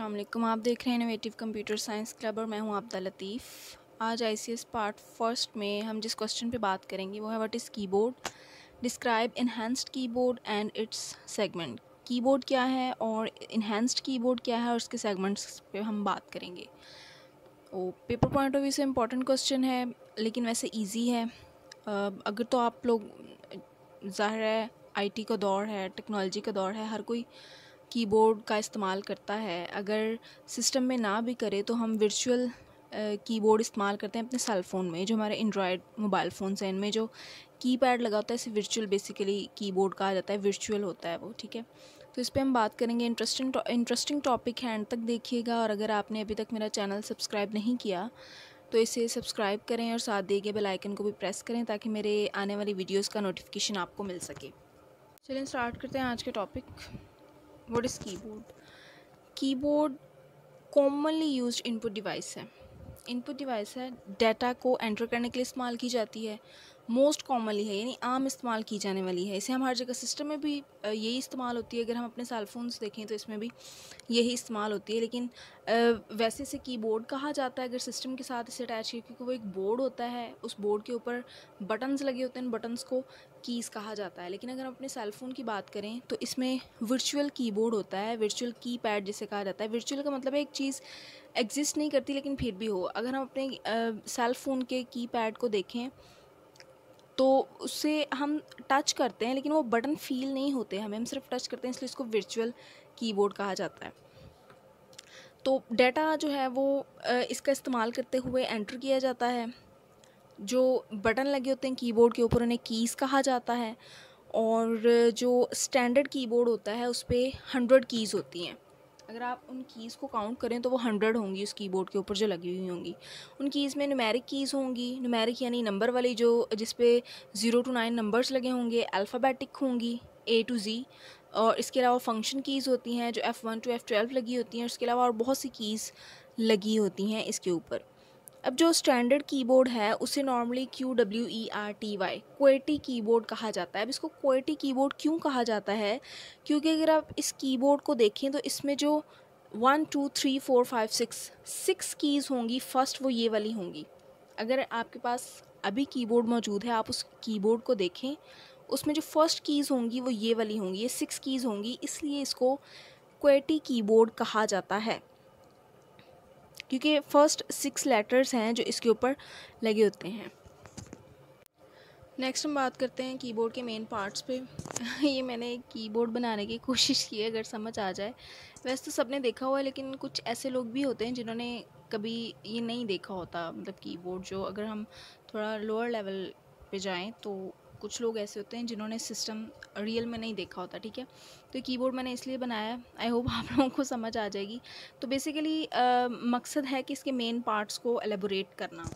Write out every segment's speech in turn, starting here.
असलम आप देख रहे हैं इनोवेटिव कंप्यूटर साइंस क्लब और मैं हूं आपदा लतीफ़ आज आई पार्ट फर्स्ट में हम जिस क्वेश्चन पे बात करेंगे वो है what is keyboard describe enhanced keyboard and its segment keyboard क्या है और इन्हेंस्ड कीबोर्ड क्या है और उसके सेगमेंट्स पे हम बात करेंगे वो पेपर पॉइंट ऑफ व्यू से इम्पॉर्टेंट क्वेश्चन है लेकिन वैसे ईजी है अगर तो आप लोग ज़ाहिर है आई का दौर है टेक्नोलॉजी का दौर है हर कोई कीबोर्ड का इस्तेमाल करता है अगर सिस्टम में ना भी करे तो हम वर्चुअल कीबोर्ड इस्तेमाल करते हैं अपने सेल फ़ोन में जो हमारे एंड्रॉयड मोबाइल फोन हैं इनमें जो की पैड लगा होता है इसे वर्चुअल बेसिकली कीबोर्ड कहा जाता है वर्चुअल होता है वो ठीक है तो इस पर हम बात करेंगे इंटरेस्टिंग इंटरेस्टिंग टॉपिक है एंड तक देखिएगा और अगर आपने अभी तक मेरा चैनल सब्सक्राइब नहीं किया तो इसे सब्सक्राइब करें और साथ दिए गए बेल आइकन को भी प्रेस करें ताकि मेरे आने वाली वीडियोज़ का नोटिफिकेशन आपको मिल सके चलिए स्टार्ट करते हैं आज के topic what is keyboard keyboard commonly use input device है इनपुट डिवाइस है डेटा को एंटर करने के लिए इस्तेमाल की जाती है मोस्ट कॉमनली है यानी आम इस्तेमाल की जाने वाली है इसे हम हर जगह सिस्टम में भी यही इस्तेमाल होती है अगर हम अपने सेलफोन्स देखें तो इसमें भी यही इस्तेमाल होती है लेकिन वैसे इसे कीबोर्ड कहा जाता है अगर सिस्टम के साथ इसे अटैच है क्योंकि वो एक बोर्ड होता है उस बोर्ड के ऊपर बटन्स लगे होते हैं बटन्स को कीज़ कहा जाता है लेकिन अगर हम अपने सेलफोन की बात करें तो इसमें वर्चुअल कीबोर्ड होता है वर्चुअल की पैड जिसे कहा जाता है वर्चुअल का मतलब है एक चीज़ एग्जिस्ट नहीं करती लेकिन फिर भी हो अगर हम अपने सेल फ़ोन के की पैड को देखें तो उससे हम टच करते हैं लेकिन वो बटन फील नहीं होते हमें हम सिर्फ टच करते हैं इसलिए इसको वर्चुअल कीबोर्ड कहा जाता है तो डेटा जो है वो इसका इस्तेमाल करते हुए एंटर किया जाता है जो बटन लगे होते हैं कीबोर्ड के ऊपर उन्हें कीज़ कहा जाता है और जो स्टैंडर्ड कीबोर्ड होता है उस पर हंड्रेड कीज़ होती हैं अगर आप उन कीज़ को काउंट करें तो वो हंड्रेड होंगी उस कीबोर्ड के ऊपर जो लगी हुई होंगी उन कीज़ में नुमेरिक कीज़ होंगी नुमेरिक यानी नंबर वाली जो जिस पे ज़ीरो टू नाइन नंबर्स लगे होंगे अल्फ़ाबेटिक होंगी ए टू ज़ी और इसके अलावा फंक्शन कीज़ होती हैं जो F one to F twelve लगी होती हैं उसके अलावा और बहुत सी कीज़ लगी होती हैं इसके ऊपर अब जो स्टैंडर्ड कीबोर्ड है उसे normally Q W E R T Y qwerty keyboard कहा जाता है अब इसको क्वेटी कीबोर्ड क्यों कहा जाता है क्योंकि अगर आप इस कीबोर्ड को देखें तो इसमें जो one two three four five six six keys होंगी फर्स्ट वो ये वाली होंगी अगर आपके पास अभी कीबोर्ड मौजूद है आप उस कीबोर्ड को देखें उसमें जो फर्स्ट कीज़ होंगी वो ये वाली होंगी ये सिक्स कीज़ होंगी इसलिए इसको क्वेटी कीबोर्ड कहा जाता है क्योंकि फ़र्स्ट सिक्स लेटर्स हैं जो इसके ऊपर लगे होते हैं नेक्स्ट हम बात करते हैं कीबोर्ड के मेन पार्ट्स पे ये मैंने कीबोर्ड बनाने की कोशिश की है अगर समझ आ जाए वैसे तो सबने देखा हुआ है लेकिन कुछ ऐसे लोग भी होते हैं जिन्होंने कभी ये नहीं देखा होता मतलब कीबोर्ड जो अगर हम थोड़ा लोअर लेवल पे जाएं तो कुछ लोग ऐसे होते हैं जिन्होंने सिस्टम रियल में नहीं देखा होता ठीक है तो कीबोर्ड मैंने इसलिए बनाया है आई होप आप लोगों को समझ आ जाएगी तो बेसिकली मकसद है कि इसके मेन पार्ट्स को एलेबोरेट करना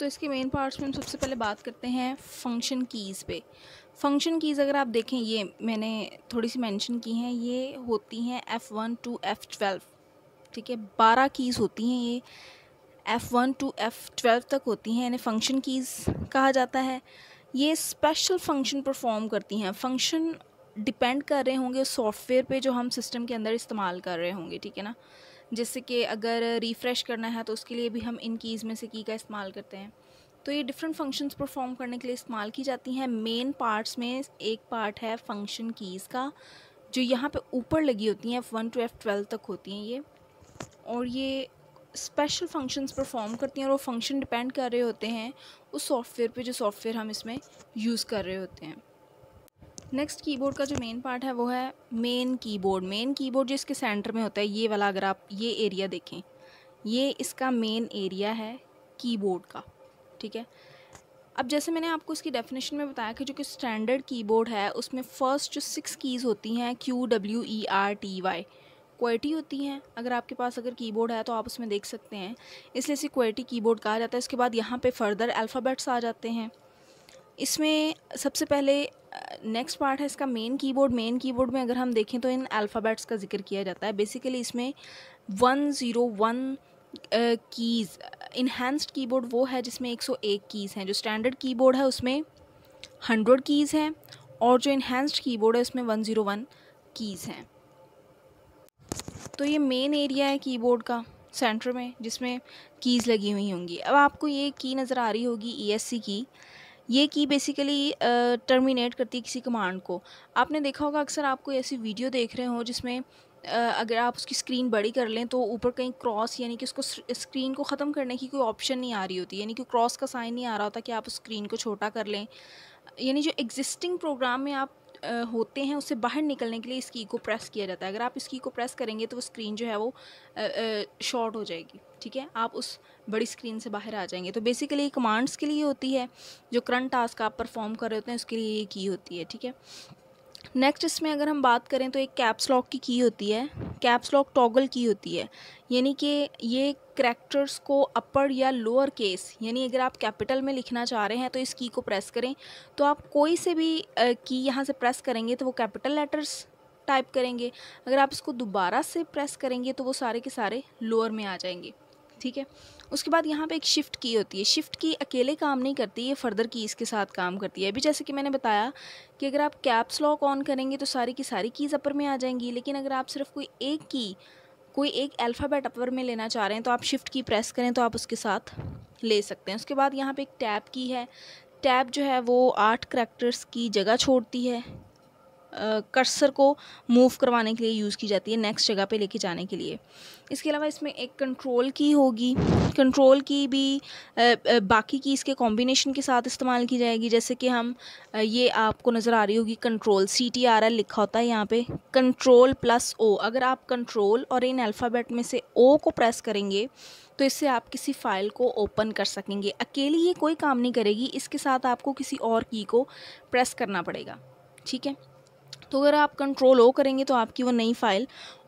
तो इसके मेन पार्ट्स में हम सबसे पहले बात करते हैं फंक्शन कीज़ पे फंक्शन कीज़ अगर आप देखें ये मैंने थोड़ी सी मेंशन की हैं ये होती हैं F one to F twelve ठीक है बारह कीज़ होती हैं ये F one to F twelve तक होती हैं इन्हें फंक्शन कीज़ कहा जाता है ये स्पेशल फंक्शन परफॉर्म करती हैं फंक्शन डिपेंड कर रहे होंगे उस सॉफ्टवेयर पे जो हम सिस्टम के अंदर इस्तेमाल कर रहे होंगे ठीक है ना जैसे कि अगर रिफ़्रेश करना है तो उसके लिए भी हम इन कीज़ में से की का इस्तेमाल करते हैं तो ये डिफरेंट फंक्शंस परफॉर्म करने के लिए इस्तेमाल की जाती हैं मेन पार्ट्स में एक पार्ट है फंक्शन कीज़ का जो यहाँ पे ऊपर लगी होती हैं F one to F twelve तक होती हैं ये और ये स्पेशल फंक्शंस परफॉर्म करती हैं और वो फंक्शन डिपेंड कर रहे होते हैं उस सॉफ्टवेयर पे जो सॉफ्टवेयर हम इसमें यूज़ कर रहे होते हैं नेक्स्ट कीबोर्ड का जो मेन पार्ट है वो है मेन कीबोर्ड मेन कीबोर्ड जो इसके सेंटर में होता है ये वाला अगर आप ये एरिया देखें ये इसका मेन एरिया है कीबोर्ड का ठीक है अब जैसे मैंने आपको इसकी डेफिनेशन में बताया कि जो कि स्टैंडर्ड कीबोर्ड है उसमें फ़र्स्ट जो सिक्स कीज़ होती हैं Q W E R T Y qwerty होती हैं अगर आपके पास अगर कीबोर्ड है तो आप उसमें देख सकते हैं इसलिए इसे क्वेटी कीबोर्ड कहा जाता है उसके बाद यहाँ पे फर्दर अल्फ़ाबेट्स आ जाते हैं इसमें सबसे पहले नेक्स्ट पार्ट है इसका मेन कीबोर्ड मेन कीबोर्ड में अगर हम देखें तो इन अल्फ़ाबेट्स का जिक्र किया जाता है बेसिकली इसमें one zero one keys enhanced keyboard वो है जिसमें एक सौ एक कीज़ हैं जो स्टैंडर्ड कीबोर्ड है उसमें हंड्रेड कीज़ हैं और जो इन्हेंस्ड कीबोर्ड है उसमें वन ज़ीरो वन कीज़ हैं तो ये मेन एरिया है कीबोर्ड का सेंटर में जिसमें कीज़ लगी हुई होंगी अब आपको ये की नज़र आ रही होगी ई e की ये की बेसिकली टर्मिनेट करती है किसी कमांड को आपने देखा होगा अक्सर आपको ऐसी वीडियो देख रहे हो जिसमें अगर आप उसकी स्क्रीन बड़ी कर लें तो ऊपर कहीं क्रॉस यानी कि उसको स्क्रीन को ख़त्म करने की कोई ऑप्शन नहीं आ रही होती यानी कि क्रॉस का साइन नहीं आ रहा होता कि आप उस स्क्रीन को छोटा कर लें यानी जो एग्जिस्टिंग प्रोग्राम में आप होते हैं उससे बाहर निकलने के लिए इस की को प्रेस किया जाता है अगर आप इस की को प्रेस करेंगे तो वो स्क्रीन जो है वो शॉर्ट हो जाएगी ठीक है आप उस बड़ी स्क्रीन से बाहर आ जाएंगे तो बेसिकली कमांड्स के लिए होती है जो करंट टास्क आप परफॉर्म कर रहे होते हैं उसके लिए ये की होती है ठीक है नेक्स्ट इसमें अगर हम बात करें तो एक कैप्स लॉक की की होती है कैप्स लॉक टॉगल की होती है यानी कि ये करेक्टर्स को अपर या लोअर केस यानी अगर आप कैपिटल में लिखना चाह रहे हैं तो इस की को प्रेस करें तो आप कोई से भी की यहाँ से प्रेस करेंगे तो वो कैपिटल लेटर्स टाइप करेंगे अगर आप इसको दोबारा से प्रेस करेंगे तो वो सारे के सारे लोअर में आ जाएंगे ठीक है उसके बाद यहाँ पे एक शिफ्ट की होती है शिफ्ट की अकेले काम नहीं करती ये फ़र्दर कीज़ के साथ काम करती है अभी जैसे कि मैंने बताया कि अगर आप कैप्स लॉक ऑन करेंगे तो सारी की सारी कीज़ अपर में आ जाएंगी लेकिन अगर आप सिर्फ कोई एक की कोई एक अल्फ़ाबेट अपर में लेना चाह रहे हैं तो आप शिफ्ट की प्रेस करें तो आप उसके साथ ले सकते हैं उसके बाद यहाँ पर एक टैप की है टैप जो है वो आठ करेक्टर्स की जगह छोड़ती है कर्सर को मूव करवाने के लिए यूज़ की जाती है नेक्स्ट जगह पे लेके जाने के लिए इसके अलावा इसमें एक कंट्रोल की होगी कंट्रोल की भी बाकी की इसके कॉम्बिनेशन के साथ इस्तेमाल की जाएगी जैसे कि हम ये आपको नज़र आ रही होगी control C T R L लिखा होता है यहाँ पे कंट्रोल प्लस ओ अगर आप कंट्रोल और इन अल्फ़ाबेट में से ओ को प्रेस करेंगे तो इससे आप किसी फ़ाइल को ओपन कर सकेंगे अकेली ये कोई काम नहीं करेगी इसके साथ आपको किसी और की को प्रेस करना पड़ेगा ठीक है तो अगर आप कंट्रोल ओ करेंगे तो आपकी वो नई फाइल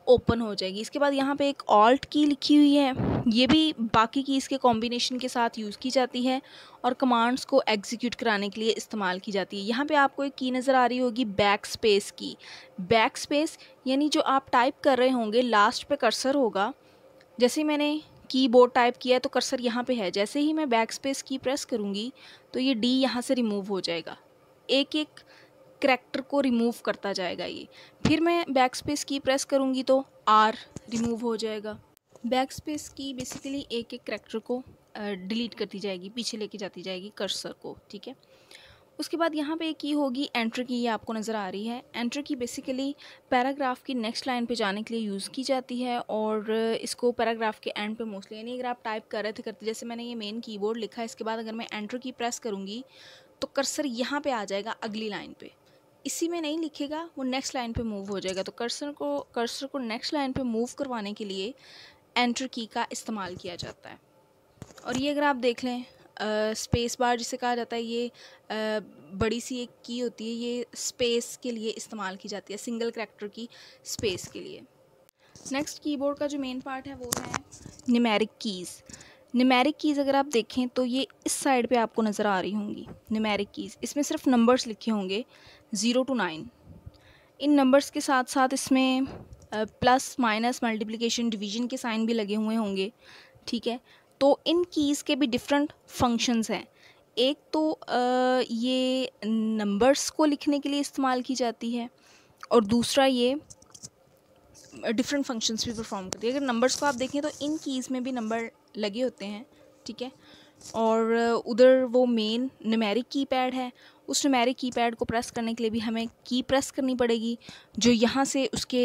ओपन हो जाएगी इसके बाद यहाँ पे एक ऑल्ट की लिखी हुई है ये भी बाकी की इसके कॉम्बिनेशन के साथ यूज़ की जाती है और कमांड्स को एग्जीक्यूट कराने के लिए इस्तेमाल की जाती है यहाँ पे आपको एक की नज़र आ रही होगी बैक स्पेस की बैक स्पेस यानी जो आप टाइप कर रहे होंगे लास्ट पे कर्सर होगा जैसे मैंने कीबोर्ड टाइप किया है तो कर्सर यहाँ पर है जैसे ही मैं बैक स्पेस की प्रेस करूँगी तो ये डी यहाँ से रिमूव हो जाएगा एक एक करेक्टर को रिमूव करता जाएगा ये फिर मैं बैक स्पेस की प्रेस करूँगी तो आर रिमूव हो जाएगा बैक स्पेस की बेसिकली एक एक करेक्टर को डिलीट करती जाएगी पीछे लेके जाती जाएगी कर्सर को ठीक है उसके बाद यहाँ पे एक की होगी एंट्री की ये आपको नज़र आ रही है एंट्री की बेसिकली पैराग्राफ की नेक्स्ट लाइन पे जाने के लिए यूज़ की जाती है और इसको पैराग्राफ के एंड पे मोस्टली यानी अगर आप टाइप कर रहे थे करते जैसे मैंने ये मेन कीबोर्ड लिखा है इसके बाद अगर मैं एंट्री की प्रेस करूँगी तो कर्सर यहाँ पे आ जाएगा अगली लाइन पे इसी में नहीं लिखेगा वो नेक्स्ट लाइन पे मूव हो जाएगा तो कर्सर को कर्सर को नेक्स्ट लाइन पे मूव करवाने के लिए एंटर की का इस्तेमाल किया जाता है और ये अगर आप देख लें स्पेस बार जिसे कहा जाता है ये आ, बड़ी सी एक की होती है ये स्पेस के लिए इस्तेमाल की जाती है सिंगल करेक्टर की स्पेस के लिए नेक्स्ट कीबोर्ड का जो मेन पार्ट है वो है निमेरिक कीज़ निमेरिक कीज़ अगर आप देखें तो ये इस साइड पे आपको नज़र आ रही होंगी निमेरिक कीज़ इसमें सिर्फ नंबर्स लिखे होंगे ज़ीरो टू नाइन इन नंबर्स के साथ साथ इसमें प्लस माइनस मल्टीप्लिकेशन डिवीजन के साइन भी लगे हुए होंगे ठीक है तो इन कीज़ के भी डिफरेंट फंक्शंस हैं एक तो आ, ये नंबर्स को लिखने के लिए इस्तेमाल की जाती है और दूसरा ये डिफरेंट फंक्शंस भी परफॉर्म करती है अगर नंबर्स को आप देखें तो इन कीज़ में भी नंबर लगे होते हैं ठीक है और उधर वो मेन नमेरिक की पैड है उस नमेरिक की पैड को प्रेस करने के लिए भी हमें की प्रेस करनी पड़ेगी जो यहाँ से उसके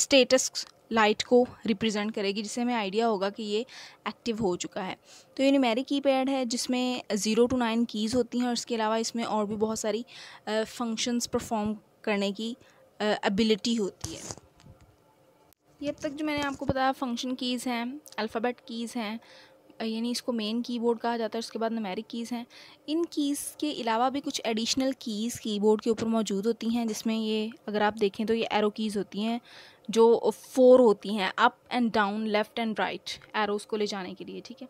स्टेटस लाइट को रिप्रेजेंट करेगी जिससे हमें आइडिया होगा कि ये एक्टिव हो चुका है तो ये नमेरिक की पैड है जिसमें ज़ीरो टू नाइन कीज़ होती हैं और इसके अलावा इसमें और भी बहुत सारी फंक्शंस परफॉर्म करने की एबिलिटी होती है ये अब तक जो मैंने आपको बताया फंक्शन कीज़ हैं अल्फ़ाबेट कीज़ हैं यानी इसको मेन कीबोर्ड कहा जाता है उसके बाद नमेरिक कीज़ हैं इन कीज़ के अलावा भी कुछ एडिशनल कीज़ कीबोर्ड के ऊपर मौजूद होती हैं जिसमें ये अगर आप देखें तो ये एरो कीज़ होती हैं जो फोर होती हैं up and down left and right arrows को ले जाने के लिए ठीक है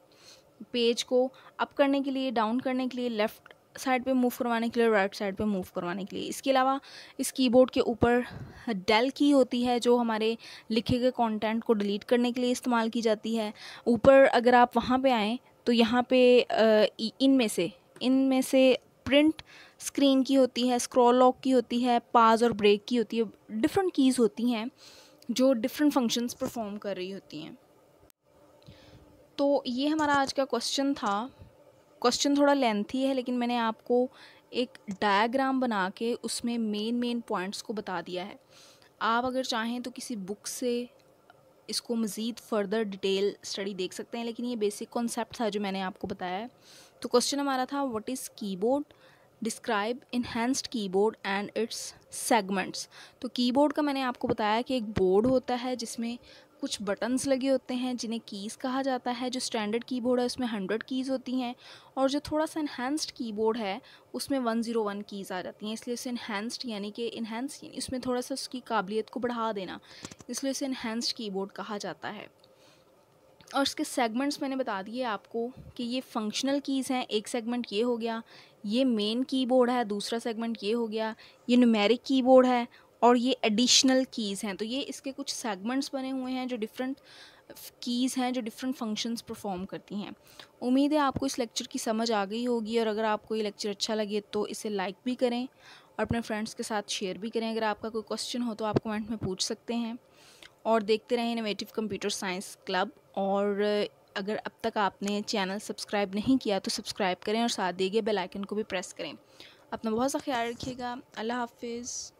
पेज को अप करने के लिए डाउन करने के लिए लेफ़्ट साइड पे मूव करवाने के लिए राइट साइड पे मूव करवाने के लिए इसके अलावा इस कीबोर्ड के ऊपर डेल की होती है जो हमारे लिखे गए कंटेंट को डिलीट करने के लिए इस्तेमाल की जाती है ऊपर अगर आप वहाँ पे आएँ तो यहाँ पे इनमें से इनमें से प्रिंट स्क्रीन की होती है स्क्रॉल लॉक की होती है पाज और ब्रेक की होती है डिफरेंट कीज़ होती हैं जो डिफरेंट फंक्शंस परफॉर्म कर रही होती हैं तो ये हमारा आज का क्वेश्चन था क्वेश्चन थोड़ा लेंथी है लेकिन मैंने आपको एक डायग्राम बना के उसमें मेन मेन पॉइंट्स को बता दिया है आप अगर चाहें तो किसी बुक से इसको मज़ीद फर्दर डिटेल स्टडी देख सकते हैं लेकिन ये बेसिक कॉन्सेप्ट था जो मैंने आपको बताया है तो क्वेश्चन हमारा था what is keyboard describe enhanced keyboard and its segments तो कीबोर्ड का मैंने आपको बताया कि एक बोर्ड होता है जिसमें कुछ बटन्स लगे होते हैं जिन्हें कीज़ कहा जाता है जो स्टैंडर्ड कीबोर्ड है उसमें हंड्रेड कीज़ होती हैं और जो थोड़ा सा इन्हेंस्ड कीबोर्ड है उसमें वन ज़ीरो वन कीज़ आ जाती हैं इसलिए उसे इन्हेंस्ड यानी कि इन्हेंस इसमें थोड़ा सा उसकी काबिलियत को बढ़ा देना इसलिए उसे इन्हेंस्ड कीबोर्ड कहा जाता है और इसके सेगमेंट्स मैंने बता दिए आपको कि ये फंक्शनल कीज़ हैं एक सेगमेंट ये हो गया ये मेन कीबोर्ड है दूसरा सेगमेंट ये हो गया ये न्यूमेरिक कीबोर्ड है और ये एडिशनल कीज़ हैं तो ये इसके कुछ सेगमेंट्स बने हुए हैं जो डिफरेंट कीज़ हैं जो डिफरेंट फंक्शंस परफॉर्म करती हैं उम्मीद है आपको इस लेक्चर की समझ आ गई होगी और अगर आपको ये लेक्चर अच्छा लगे तो इसे लाइक भी करें और अपने फ्रेंड्स के साथ शेयर भी करें अगर आपका कोई क्वेश्चन हो तो आप कमेंट में पूछ सकते हैं और देखते रहें इनोवेटिव कंप्यूटर साइंस क्लब और अगर अब तक आपने चैनल सब्सक्राइब नहीं किया तो सब्सक्राइब करें और साथ दिए गए बेलाइकन को भी प्रेस करें अपना बहुत सा ख्याल रखिएगा अल्लाह हाफिज़